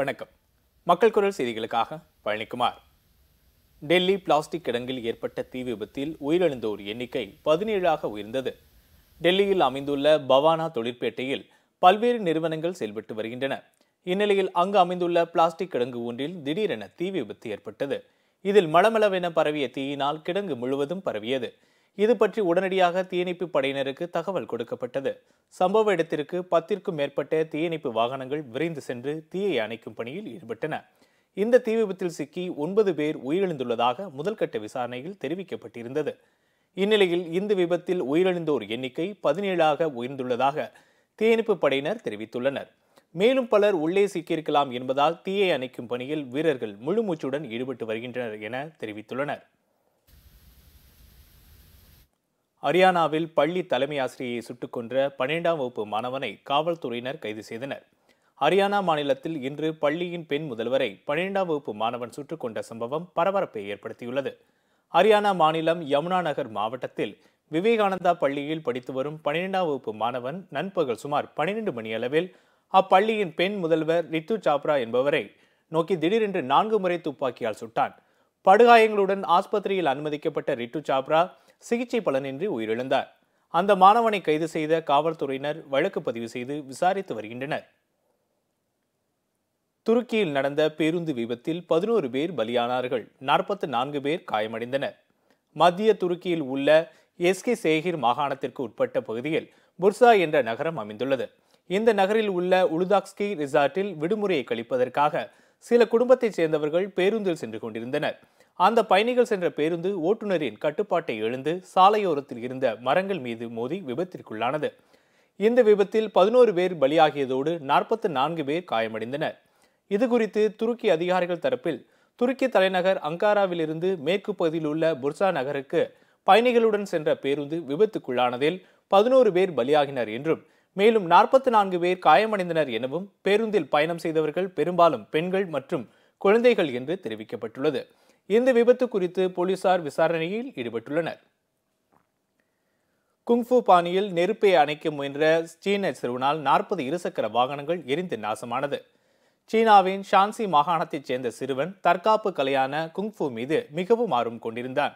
வணக்கம் மக்கள் குரல் செய்திகளுக்காக பழனிக்குமார் டெல்லி பிளாஸ்டிக் கிடங்கில் ஏற்பட்ட தீ விபத்தில் உயிரிழந்தோர் எண்ணிக்கை பதினேழாக உயர்ந்தது டெல்லியில் அமைந்துள்ள பவானா தொழிற்பேட்டையில் பல்வேறு நிறுவனங்கள் செயல்பட்டு வருகின்றன இந்நிலையில் அங்கு அமைந்துள்ள பிளாஸ்டிக் கிடங்கு ஒன்றில் திடீரென தீ விபத்து ஏற்பட்டது இதில் மளமளவென பரவிய தீயினால் கிடங்கு முழுவதும் பரவியது இது பற்றி உடனடியாக தீயணைப்பு படையினருக்கு தகவல் கொடுக்கப்பட்டது சம்பவ இடத்திற்கு பத்திற்கும் மேற்பட்ட தீயணைப்பு வாகனங்கள் விரைந்து சென்று தீயை அணைக்கும் பணியில் ஈடுபட்டன இந்த தீ விபத்தில் சிக்கி ஒன்பது பேர் உயிரிழந்துள்ளதாக முதல்கட்ட விசாரணையில் தெரிவிக்கப்பட்டிருந்தது இந்நிலையில் இந்த விபத்தில் உயிரிழந்தோர் எண்ணிக்கை பதினேழாக உயர்ந்துள்ளதாக தீயணைப்பு படையினர் தெரிவித்துள்ளனர் மேலும் பலர் உள்ளே சிக்கியிருக்கலாம் என்பதால் தீயை அணைக்கும் பணியில் வீரர்கள் முழுமூச்சுடன் ஈடுபட்டு வருகின்றனர் என தெரிவித்துள்ளனர் ஹரியானாவில் பள்ளி தலைமை ஆசிரியை சுட்டுக் கொன்ற பன்னிரெண்டாம் வகுப்பு மாணவனை காவல்துறையினர் கைது செய்தனர் ஹரியானா மாநிலத்தில் இன்று பள்ளியின் பெண் முதல்வரை பன்னிரெண்டாம் வகுப்பு மாணவன் சுட்டுக் கொண்ட சம்பவம் பரபரப்பை ஏற்படுத்தியுள்ளது ஹரியானா மாநிலம் யமுனா நகர் மாவட்டத்தில் விவேகானந்தா பள்ளியில் படித்து வரும் பன்னிரெண்டாம் வகுப்பு மாணவன் நண்பகல் சுமார் பன்னிரண்டு மணியளவில் அப்பள்ளியின் பெண் முதல்வர் ரித்து சாப்ரா என்பவரை நோக்கி திடீரென்று நான்கு முறை துப்பாக்கியால் சுட்டான் படுகாயங்களுடன் ஆஸ்பத்திரியில் அனுமதிக்கப்பட்ட ரித்து சாப்ரா சிகிச்சை பலனின்றி உயிரிழந்தார் அந்த மாணவனை கைது செய்த காவல்துறையினர் வழக்கு பதிவு செய்து விசாரித்து வருகின்றனர் துருக்கியில் நடந்த பேருந்து விபத்தில் பதினோரு பேர் பலியானார்கள் நாற்பத்தி நான்கு பேர் காயமடைந்தனர் மத்திய துருக்கியில் உள்ள எஸ்கே சேகிர் மாகாணத்திற்கு உட்பட்ட பகுதியில் புர்சா என்ற நகரம் அமைந்துள்ளது இந்த நகரில் உள்ள உலுதாக்ஸ்கி ரிசார்ட்டில் விடுமுறையை கழிப்பதற்காக சில குடும்பத்தைச் சேர்ந்தவர்கள் பேருந்தில் சென்று கொண்டிருந்தனர் அந்த பயணிகள் சென்ற பேருந்து ஓட்டுநரின் கட்டுப்பாட்டை எழுந்து சாலையோரத்தில் இருந்த மரங்கள் மீது மோதி விபத்திற்குள்ளானது இந்த விபத்தில் பதினோரு பேர் பலியாகியதோடு நாற்பத்தி நான்கு பேர் காயமடைந்தனர் இதுகுறித்து துருக்கி அதிகாரிகள் தரப்பில் துருக்கி தலைநகர் அங்காராவிலிருந்து மேற்கு பகுதியில் உள்ள புர்சா நகருக்கு பயணிகளுடன் சென்ற பேருந்து விபத்துக்குள்ளானதில் பதினோரு பேர் பலியாகினர் என்றும் மேலும் நாற்பத்தி நான்கு பேர் காயமடைந்தனர் எனவும் பேருந்தில் பயணம் செய்தவர்கள் பெரும்பாலும் பெண்கள் மற்றும் குழந்தைகள் என்று தெரிவிக்கப்பட்டுள்ளது இந்த விபத்து குறித்து போலீசார் விசாரணையில் ஈடுபட்டுள்ளனர் குங்ஃபு பாணியில் நெருப்பை அணைக்க முயன்ற சீன சிறுவனால் நாற்பது இருசக்கர வாகனங்கள் எரிந்து நாசமானது சீனாவின் ஷான்சி மாகாணத்தைச் சேர்ந்த சிறுவன் தற்காப்பு கலையான குங்ஃபு மீது மிகவும் ஆர்வம் கொண்டிருந்தான்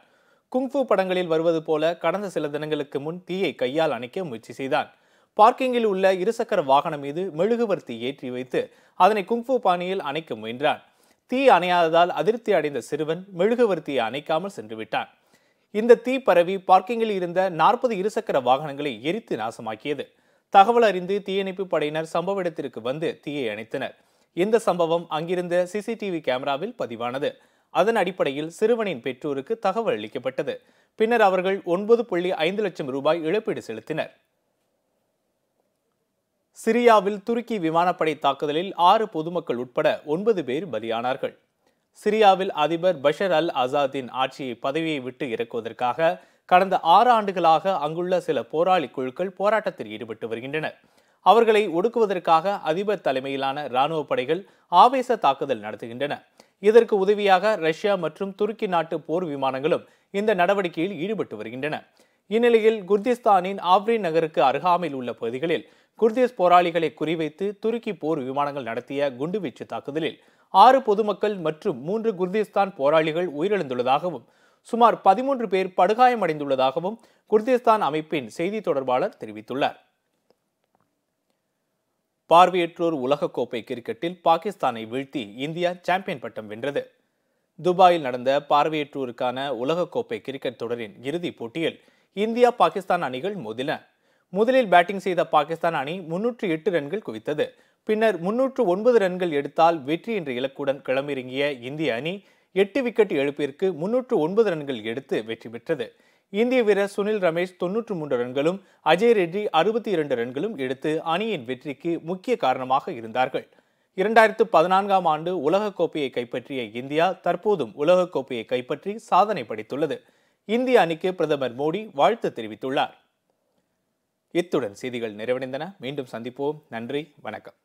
குங்ஃபு படங்களில் வருவது போல கடந்த சில தினங்களுக்கு முன் தீயை கையால் அணைக்க முயற்சி செய்தான் பார்க்கிங்கில் உள்ள இருசக்கர வாகனம் மீது மெழுகுவர்த்தி ஏற்றி வைத்து அதனை குங்ஃபு பாணியில் அணைக்க முயன்றான் தீ அணையாததால் அதிருப்தி அடைந்த சிறுவன் மெழுகுவர்த்தியை அணைக்காமல் சென்று விட்டான் இந்த தீ பரவி பார்க்கிங்கில் இருந்த நாற்பது இருசக்கர வாகனங்களை எரித்து நாசமாக்கியது தகவல் அறிந்து தீயணைப்பு படையினர் சம்பவ இடத்திற்கு வந்து தீயை அணைத்தனர் இந்த சம்பவம் அங்கிருந்த சிசிடிவி கேமராவில் பதிவானது அதன் அடிப்படையில் சிறுவனின் பெற்றோருக்கு தகவல் அளிக்கப்பட்டது பின்னர் அவர்கள் ஒன்பது புள்ளி ஐந்து லட்சம் ரூபாய் இழப்பீடு செலுத்தினர் சிரியாவில் துருக்கி விமானப்படை தாக்குதலில் ஆறு பொதுமக்கள் உட்பட ஒன்பது பேர் பலியானார்கள் சிரியாவில் அதிபர் பஷர் அல் அசாத்தின் ஆட்சியை பதவியை விட்டு இறக்குவதற்காக கடந்த ஆறு ஆண்டுகளாக அங்குள்ள சில போராளி குழுக்கள் போராட்டத்தில் ஈடுபட்டு வருகின்றனர் அவர்களை ஒடுக்குவதற்காக அதிபர் தலைமையிலான இராணுவ படைகள் ஆவேச தாக்குதல் நடத்துகின்றன இதற்கு உதவியாக ரஷ்யா மற்றும் துருக்கி நாட்டு போர் விமானங்களும் இந்த நடவடிக்கையில் ஈடுபட்டு வருகின்றன இந்நிலையில் குர்திஸ்தானின் ஆவ்ரின் நகருக்கு அருகாமையில் உள்ள பகுதிகளில் குர்திஸ் போராளிகளை குறிவைத்து துருக்கி போர் விமானங்கள் நடத்திய குண்டுவீச்சு தாக்குதலில் ஆறு பொதுமக்கள் மற்றும் மூன்று குர்திஸ்தான் போராளிகள் உயிரிழந்துள்ளதாகவும் சுமார் பதிமூன்று பேர் படுகாயமடைந்துள்ளதாகவும் குர்திஸ்தான் அமைப்பின் செய்தி தொடர்பாளர் தெரிவித்துள்ளார் பார்வையற்றோர் உலகக்கோப்பை கிரிக்கெட்டில் பாகிஸ்தானை வீழ்த்தி இந்தியா சாம்பியன் பட்டம் வென்றது துபாயில் நடந்த பார்வையற்றோருக்கான உலகக்கோப்பை கிரிக்கெட் தொடரின் இறுதிப் போட்டியில் இந்தியா பாகிஸ்தான் அணிகள் மோதின முதலில் பேட்டிங் செய்த பாகிஸ்தான் அணி முன்னூற்று எட்டு ரன்கள் குவித்தது பின்னர் முன்னூற்று ஒன்பது ரன்கள் எடுத்தால் வெற்றி என்ற இலக்குடன் கிளம்பிறங்கிய இந்திய அணி எட்டு விக்கெட் எழுப்பிற்கு முன்னூற்று ஒன்பது ரன்கள் எடுத்து வெற்றி பெற்றது இந்திய வீரர் சுனில் ரமேஷ் தொன்னூற்று மூன்று ரன்களும் அஜய் ரெட்டி அறுபத்தி இரண்டு ரன்களும் எடுத்து அணியின் வெற்றிக்கு முக்கிய காரணமாக இருந்தார்கள் இரண்டாயிரத்து பதினான்காம் ஆண்டு உலகக்கோப்பையை கைப்பற்றிய இந்தியா தற்போதும் உலகக்கோப்பையை கைப்பற்றி சாதனை படைத்துள்ளது இந்திய அணிக்கு பிரதமர் மோடி வாழ்த்து தெரிவித்துள்ளார் இத்துடன் செய்திகள் நிறைவடைந்தன மீண்டும் சந்திப்போம் நன்றி வணக்கம்